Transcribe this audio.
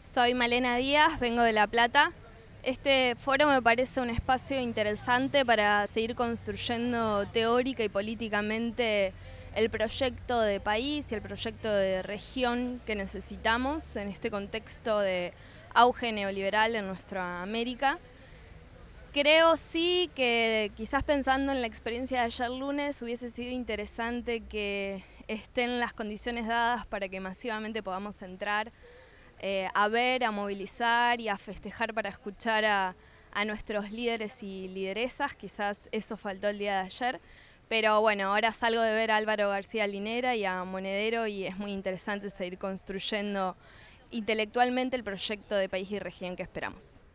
Soy Malena Díaz, vengo de La Plata. Este foro me parece un espacio interesante para seguir construyendo teórica y políticamente el proyecto de país y el proyecto de región que necesitamos en este contexto de auge neoliberal en nuestra América. Creo sí que quizás pensando en la experiencia de ayer lunes hubiese sido interesante que estén las condiciones dadas para que masivamente podamos entrar eh, a ver, a movilizar y a festejar para escuchar a, a nuestros líderes y lideresas. Quizás eso faltó el día de ayer. Pero bueno, ahora salgo de ver a Álvaro García Linera y a Monedero y es muy interesante seguir construyendo intelectualmente el proyecto de país y región que esperamos.